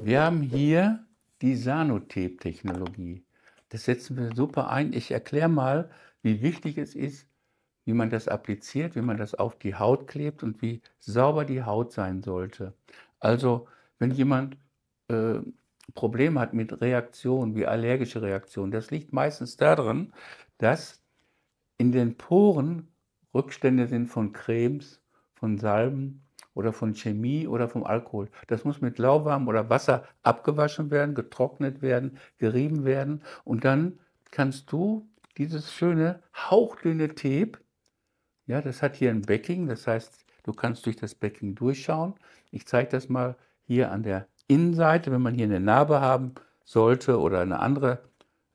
Wir haben hier die Sanotape-Technologie. Das setzen wir super ein. Ich erkläre mal, wie wichtig es ist, wie man das appliziert, wie man das auf die Haut klebt und wie sauber die Haut sein sollte. Also, wenn jemand äh, Probleme hat mit Reaktionen, wie allergische Reaktionen, das liegt meistens daran, dass in den Poren Rückstände sind von Cremes, von Salben, oder von Chemie oder vom Alkohol. Das muss mit lauwarm oder Wasser abgewaschen werden, getrocknet werden, gerieben werden und dann kannst du dieses schöne hauchdünne Tape, ja, das hat hier ein Backing, das heißt, du kannst durch das Backing durchschauen. Ich zeige das mal hier an der Innenseite, wenn man hier eine Narbe haben sollte oder eine andere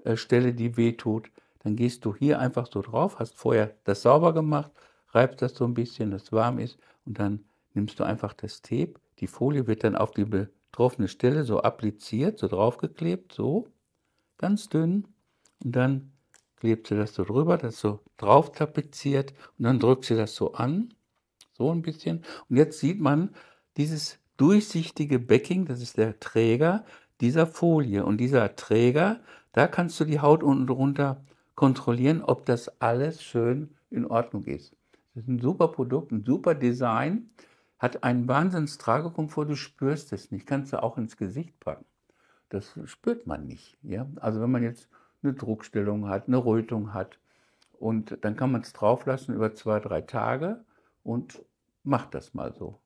äh, Stelle, die wehtut, dann gehst du hier einfach so drauf, hast vorher das sauber gemacht, reibst das so ein bisschen, dass es warm ist und dann nimmst du einfach das Tape, die Folie wird dann auf die betroffene Stelle so appliziert, so draufgeklebt, so, ganz dünn. Und dann klebst du das so drüber, das so drauf tapeziert und dann drückst du das so an, so ein bisschen. Und jetzt sieht man dieses durchsichtige Backing, das ist der Träger dieser Folie. Und dieser Träger, da kannst du die Haut unten drunter kontrollieren, ob das alles schön in Ordnung ist. Das ist ein super Produkt, ein super Design hat einen Wahnsinns-Tragekomfort, du spürst es nicht, kannst du auch ins Gesicht packen. Das spürt man nicht. Ja? Also wenn man jetzt eine Druckstellung hat, eine Rötung hat, und dann kann man es drauflassen über zwei, drei Tage und macht das mal so.